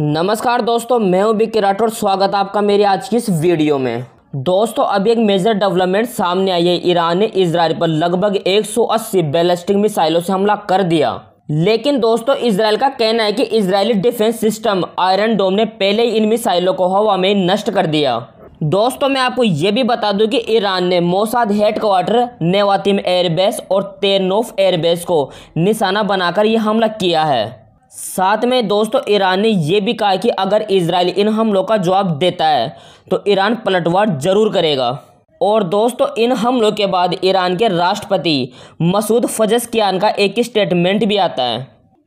नमस्कार दोस्तों मैं हूं बिक राठौर स्वागत आपका मेरी आज की इस वीडियो में दोस्तों अभी एक मेजर डेवलपमेंट सामने आई है ईरान ने इसराइल पर लगभग 180 बैलिस्टिक मिसाइलों से हमला कर दिया लेकिन दोस्तों इसराइल का कहना है कि Israeli defence system iron dome ने पहले ही इन मिसाइलों को हवा में नष्ट कर दिया दोस्तों मैं आपको ये भी बता दूं कि ईरान ने मोसाद हेडक्वार्टर नेवातिम एयरबेस और तेरनोफ एयरबेस को निशाना बनाकर यह हमला किया है साथ में दोस्तों ईरान ने यह भी कहा कि अगर इसराइल इन हमलों का जवाब देता है तो ईरान पलटवार जरूर करेगा और दोस्तों इन हमलों के बाद ईरान के राष्ट्रपति मसूद फजस्कियान का एक स्टेटमेंट भी आता है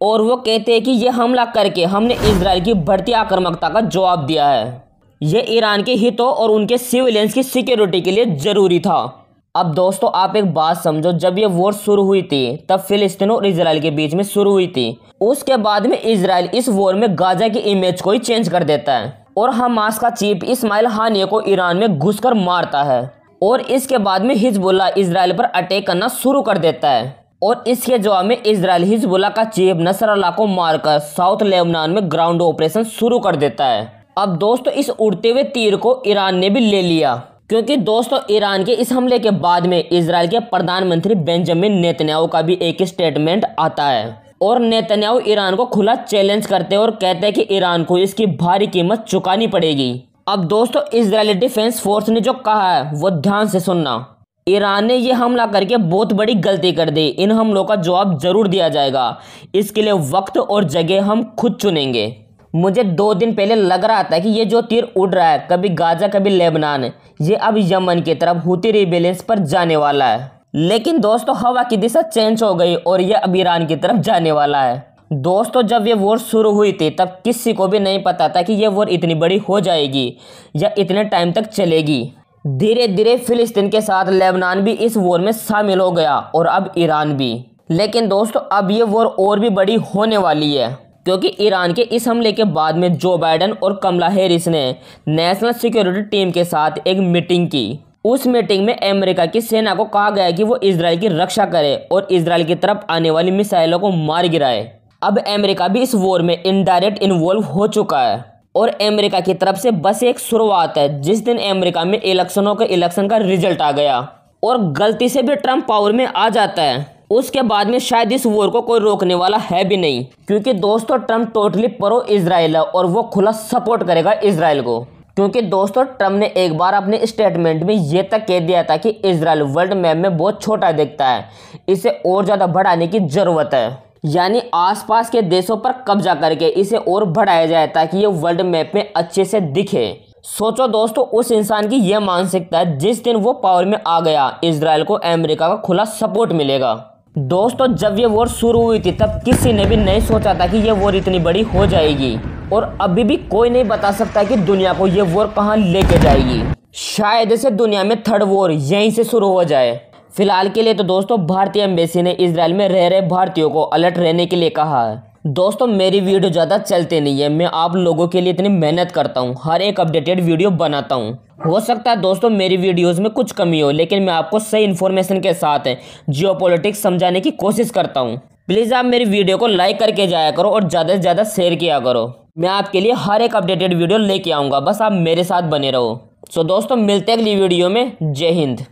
और वो कहते हैं कि यह हमला करके हमने इसराइल की बढ़ती आक्रामकता का जवाब दिया है ये ईरान के हितों और उनके सिविलियंस की सिक्योरिटी के लिए ज़रूरी था अब दोस्तों आप एक बात समझो जब ये वॉर शुरू हुई थी तब फिलिस्तीन और इसराइल के बीच में शुरू हुई थी उसके बाद में इसराइल इस वॉर में गाजा की इमेज को ही चेंज कर देता है और हमास का चीफ इसमाइल हानिया को ईरान में घुसकर मारता है और इसके बाद में हिजबुल्ला इसराइल पर अटैक करना शुरू कर देता है और इसके जवाब में इसराइल हिजबुल्ला का चीफ अल्लाह को मारकर साउथ लेबनान में ग्राउंड ऑपरेशन शुरू कर देता है अब दोस्तों इस उड़ते हुए तीर को ईरान ने भी ले लिया क्योंकि दोस्तों ईरान के इस हमले के बाद में इसराइल के प्रधानमंत्री बेंजामिन नेतन्याहू का भी एक स्टेटमेंट आता है और नेतन्याहू ईरान को खुला चैलेंज करते हैं और कहते हैं कि ईरान को इसकी भारी कीमत चुकानी पड़ेगी अब दोस्तों इसराइली डिफेंस फोर्स ने जो कहा है वो ध्यान से सुनना ईरान ने यह हमला करके बहुत बड़ी गलती कर दी इन हमलों का जवाब जरूर दिया जाएगा इसके लिए वक्त और जगह हम खुद चुनेंगे मुझे दो दिन पहले लग रहा था कि ये जो तीर उड़ रहा है कभी गाजा कभी लेबनान ये अब यमन की तरफ होती रिबेलेंस पर जाने वाला है लेकिन दोस्तों हवा की दिशा चेंज हो गई और यह अब ईरान की तरफ जाने वाला है दोस्तों जब ये वॉर शुरू हुई थी तब किसी को भी नहीं पता था कि ये वॉर इतनी बड़ी हो जाएगी या इतने टाइम तक चलेगी धीरे धीरे फिलिस्तीन के साथ लेबनान भी इस वॉर में शामिल हो गया और अब ईरान भी लेकिन दोस्तों अब ये वॉर और भी बड़ी होने वाली है क्योंकि ईरान के इस हमले के बाद में जो बाइडन और कमला हैरिस ने नेशनल सिक्योरिटी टीम के साथ एक मीटिंग की उस मीटिंग में अमेरिका की सेना को कहा गया कि वो इसराइल की रक्षा करे और इसराइल की तरफ आने वाली मिसाइलों को मार गिराए अब अमेरिका भी इस वॉर में इनडायरेक्ट इन्वॉल्व हो चुका है और अमेरिका की तरफ से बस एक शुरुआत है जिस दिन अमेरिका में इलेक्शनों के इलेक्शन का रिजल्ट आ गया और गलती से भी ट्रंप पावर में आ जाता है उसके बाद में शायद इस वॉर को कोई रोकने वाला है भी नहीं क्योंकि दोस्तों ट्रम्प टोटली प्रो इसराइल है और वो खुला सपोर्ट करेगा इसराइल को क्योंकि दोस्तों ट्रम्प ने एक बार अपने स्टेटमेंट में ये तक कह दिया था कि इसराइल वर्ल्ड मैप में बहुत छोटा दिखता है इसे और ज़्यादा बढ़ाने की ज़रूरत है यानी आसपास के देशों पर कब्जा करके इसे और बढ़ाया जाए ताकि ये वर्ल्ड मैप में अच्छे से दिखे सोचो दोस्तों उस इंसान की यह मानसिकता है जिस दिन वो पावर में आ गया इसराइल को अमेरिका का खुला सपोर्ट मिलेगा दोस्तों जब ये वॉर शुरू हुई थी तब किसी ने भी नहीं सोचा था कि ये वॉर इतनी बड़ी हो जाएगी और अभी भी कोई नहीं बता सकता कि दुनिया को ये वॉर कहाँ लेके जाएगी शायद इसे दुनिया में थर्ड वॉर यहीं से शुरू हो जाए फिलहाल के लिए तो दोस्तों भारतीय एम्बेसी ने इसराइल में रह रहे भारतीयों को अलर्ट रहने के लिए कहा है दोस्तों मेरी वीडियो ज़्यादा चलते नहीं है मैं आप लोगों के लिए इतनी मेहनत करता हूँ हर एक अपडेटेड वीडियो बनाता हूँ हो सकता है दोस्तों मेरी वीडियोस में कुछ कमी हो लेकिन मैं आपको सही इन्फॉर्मेशन के साथ जियो जियोपॉलिटिक्स समझाने की कोशिश करता हूँ प्लीज़ आप मेरी वीडियो को लाइक करके जाया करो और ज़्यादा से ज़्यादा शेयर किया करो मैं आपके लिए हर एक अपडेटेड वीडियो लेके आऊँगा बस आप मेरे साथ बने रहो सो दोस्तों मिलते अगली वीडियो में जय हिंद